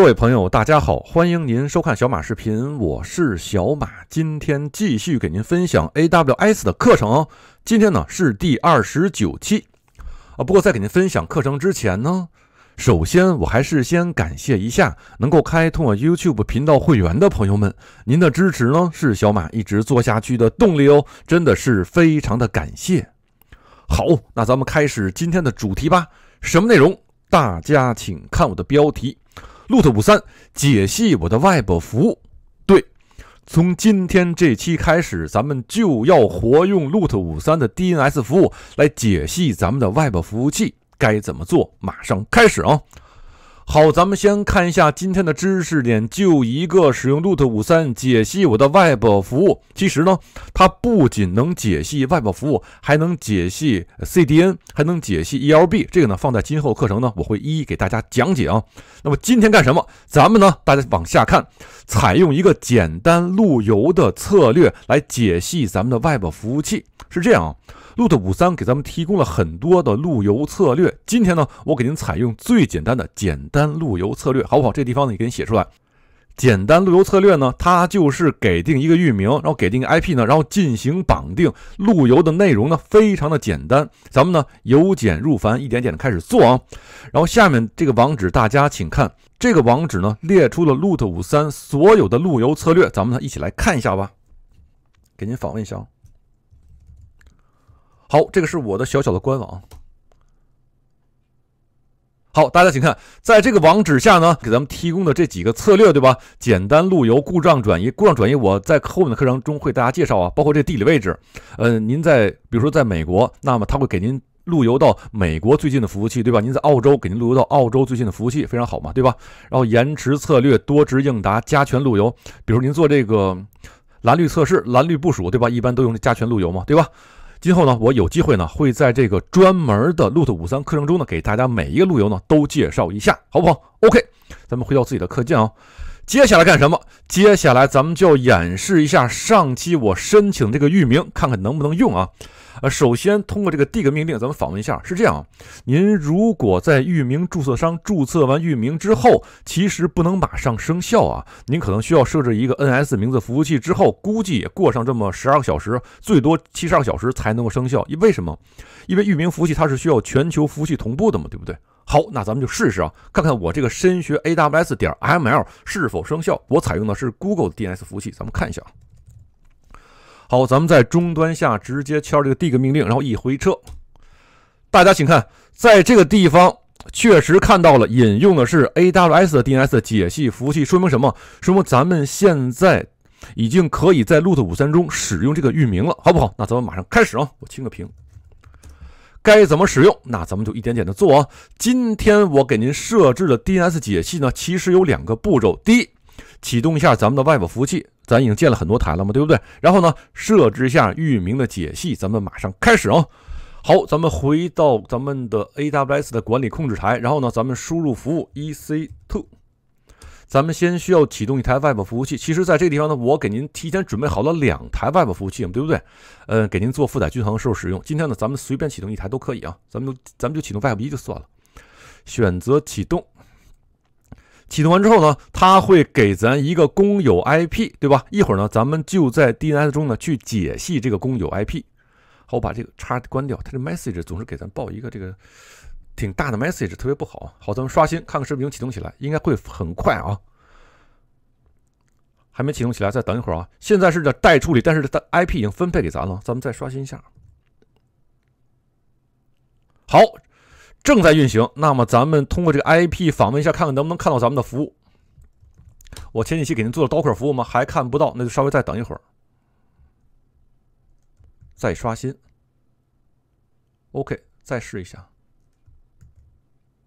各位朋友，大家好，欢迎您收看小马视频，我是小马，今天继续给您分享 AWS 的课程。哦。今天呢是第二十九期，啊，不过在给您分享课程之前呢，首先我还是先感谢一下能够开通我 YouTube 频道会员的朋友们，您的支持呢是小马一直做下去的动力哦，真的是非常的感谢。好，那咱们开始今天的主题吧，什么内容？大家请看我的标题。l o t 五三解析我的 Web 服务，对，从今天这期开始，咱们就要活用 l o t 五三的 DNS 服务来解析咱们的 Web 服务器，该怎么做？马上开始啊！好，咱们先看一下今天的知识点，就一个使用 root 五三解析我的 web 服务。其实呢，它不仅能解析 web 服务，还能解析 CDN，还能解析 ELB。这个呢，放在今后课程呢，我会一一给大家讲解啊。那么今天干什么？咱们呢，大家往下看，采用一个简单路由的策略来解析咱们的 web 服务器，是这样啊。Loot 五三给咱们提供了很多的路由策略，今天呢，我给您采用最简单的简单路由策略，好不好？这地方呢，给您写出来。简单路由策略呢，它就是给定一个域名，然后给定 IP 呢，然后进行绑定。路由的内容呢，非常的简单，咱们呢由简入繁，一点点的开始做啊。然后下面这个网址，大家请看，这个网址呢列出了 Loot 五三所有的路由策略，咱们呢一起来看一下吧，给您访问一下。好，这个是我的小小的官网。好，大家请看，在这个网址下呢，给咱们提供的这几个策略，对吧？简单路由故障转移，故障转移，我在后面的课程中会大家介绍啊。包括这地理位置，呃，您在比如说在美国，那么它会给您路由到美国最近的服务器，对吧？您在澳洲，给您路由到澳洲最近的服务器，非常好嘛，对吧？然后延迟策略、多值应答、加权路由，比如您做这个蓝绿测试、蓝绿部署，对吧？一般都用加权路由嘛，对吧？今后呢，我有机会呢，会在这个专门的路由五三课程中呢，给大家每一个路由呢都介绍一下，好不好？OK，咱们回到自己的课件啊。接下来干什么？接下来咱们就演示一下上期我申请这个域名，看看能不能用啊。呃，首先通过这个 dig 命令，咱们访问一下。是这样啊，您如果在域名注册商注册完域名之后，其实不能马上生效啊。您可能需要设置一个 NS 名字服务器之后，估计也过上这么十二个小时，最多七十二小时才能够生效。为什么？因为域名服务器它是需要全球服务器同步的嘛，对不对？好，那咱们就试试啊，看看我这个深学 AWS 点 ML 是否生效。我采用的是 Google 的 DNS 服务器，咱们看一下啊。好，咱们在终端下直接敲这个 dig 命令，然后一回车。大家请看，在这个地方确实看到了，引用的是 AWS 的 DNS 解析服务器，说明什么？说明咱们现在已经可以在 r o o t 53中使用这个域名了，好不好？那咱们马上开始啊！我清个屏，该怎么使用？那咱们就一点点的做啊。今天我给您设置的 DNS 解析呢，其实有两个步骤。第一，启动一下咱们的 Web 服务器。咱已经建了很多台了嘛，对不对？然后呢，设置下域名的解析，咱们马上开始啊。好，咱们回到咱们的 AWS 的管理控制台，然后呢，咱们输入服务 EC2。咱们先需要启动一台 Web 服务器。其实，在这个地方呢，我给您提前准备好了两台 Web 服务器嘛，对不对？呃，给您做负载均衡的时候使用。今天呢，咱们随便启动一台都可以啊。咱们就咱们就启动 Web 一就算了。选择启动。启动完之后呢，它会给咱一个公有 IP，对吧？一会儿呢，咱们就在 DNS 中呢去解析这个公有 IP。好，我把这个叉关掉。它这 message 总是给咱报一个这个挺大的 message，特别不好。好，咱们刷新，看看是不是启动起来，应该会很快啊。还没启动起来，再等一会儿啊。现在是在待处理，但是它 IP 已经分配给咱了。咱们再刷新一下。好。正在运行，那么咱们通过这个 IP 访问一下，看看能不能看到咱们的服务。我前几期给您做的 DOCKER 服务吗？还看不到，那就稍微再等一会儿，再刷新。OK，再试一下。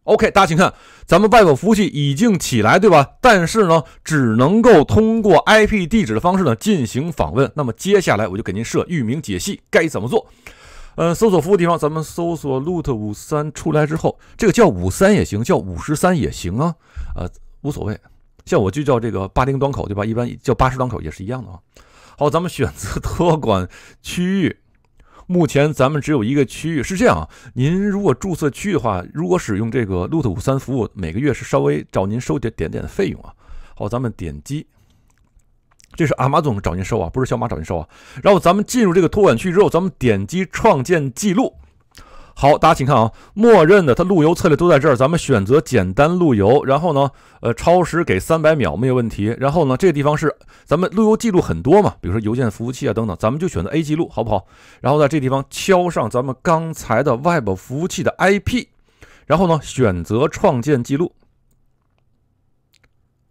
OK，大家请看，咱们外网服务器已经起来，对吧？但是呢，只能够通过 IP 地址的方式呢进行访问。那么接下来我就给您设域名解析，该怎么做？呃，搜索服务地方，咱们搜索 loot 五三出来之后，这个叫五三也行，叫五十三也行啊，呃，无所谓，像我就叫这个八零端口对吧？一般叫八十端口也是一样的啊。好，咱们选择托管区域，目前咱们只有一个区域，是这样啊。您如果注册区域的话，如果使用这个 loot 五三服务，每个月是稍微找您收点点点的费用啊。好，咱们点击。这是阿玛总找您收啊，不是小马找您收啊。然后咱们进入这个托管区之后，咱们点击创建记录。好，大家请看啊，默认的它路由策略都在这儿，咱们选择简单路由。然后呢，呃，超时给三百秒没有问题。然后呢，这个地方是咱们路由记录很多嘛，比如说邮件服务器啊等等，咱们就选择 A 记录好不好？然后在这地方敲上咱们刚才的 Web 服务器的 IP，然后呢，选择创建记录。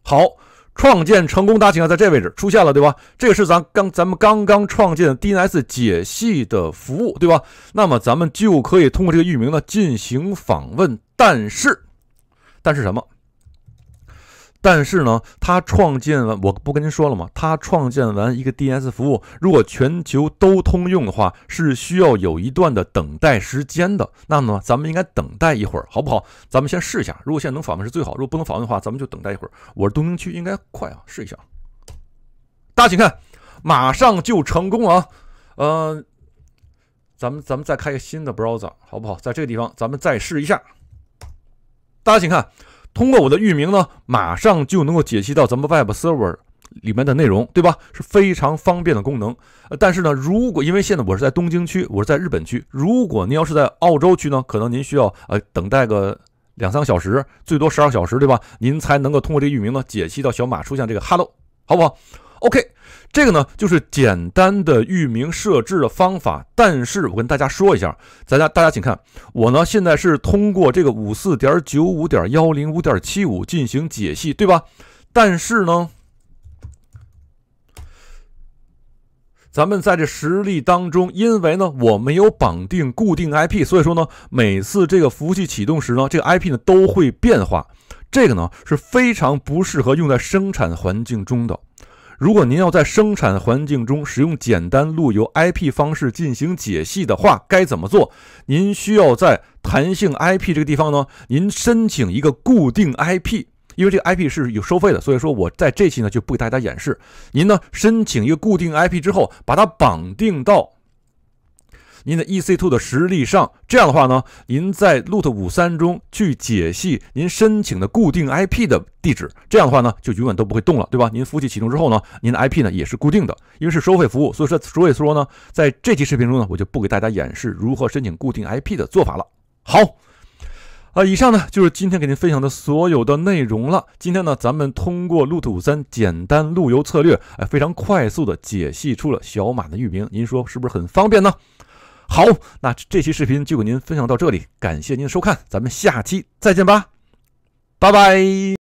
好。创建成功，家请看，在这位置出现了，对吧？这个是咱刚咱们刚刚创建的 DNS 解析的服务，对吧？那么咱们就可以通过这个域名呢进行访问，但是，但是什么？但是呢，它创建完，我不跟您说了吗？它创建完一个 DNS 服务，如果全球都通用的话，是需要有一段的等待时间的。那么咱们应该等待一会儿，好不好？咱们先试一下，如果现在能访问是最好；如果不能访问的话，咱们就等待一会儿。我是东京区，应该快啊，试一下。大家请看，马上就成功啊！呃，咱们咱们再开一个新的 Browser，好不好？在这个地方，咱们再试一下。大家请看。通过我的域名呢，马上就能够解析到咱们 Web Server 里面的内容，对吧？是非常方便的功能。但是呢，如果因为现在我是在东京区，我是在日本区，如果您要是在澳洲区呢，可能您需要呃等待个两三个小时，最多十二小时，对吧？您才能够通过这个域名呢解析到小马出现这个 Hello，好不好？OK。这个呢，就是简单的域名设置的方法。但是我跟大家说一下，大家大家请看，我呢现在是通过这个五四点九五点幺零五点七五进行解析，对吧？但是呢，咱们在这实例当中，因为呢我没有绑定固定 IP，所以说呢，每次这个服务器启动时呢，这个 IP 呢都会变化。这个呢是非常不适合用在生产环境中的。如果您要在生产环境中使用简单路由 IP 方式进行解析的话，该怎么做？您需要在弹性 IP 这个地方呢，您申请一个固定 IP，因为这个 IP 是有收费的，所以说我在这期呢就不给大家演示。您呢申请一个固定 IP 之后，把它绑定到。您的 EC2 的实力上，这样的话呢，您在 r o o t 五三中去解析您申请的固定 IP 的地址，这样的话呢，就永远都不会动了，对吧？您服务器启动之后呢，您的 IP 呢也是固定的，因为是收费服务，所以说，所以说呢，在这期视频中呢，我就不给大家演示如何申请固定 IP 的做法了。好，啊，以上呢就是今天给您分享的所有的内容了。今天呢，咱们通过 r o o t 五三简单路由策略，哎，非常快速的解析出了小马的域名，您说是不是很方便呢？好，那这期视频就给您分享到这里，感谢您的收看，咱们下期再见吧，拜拜。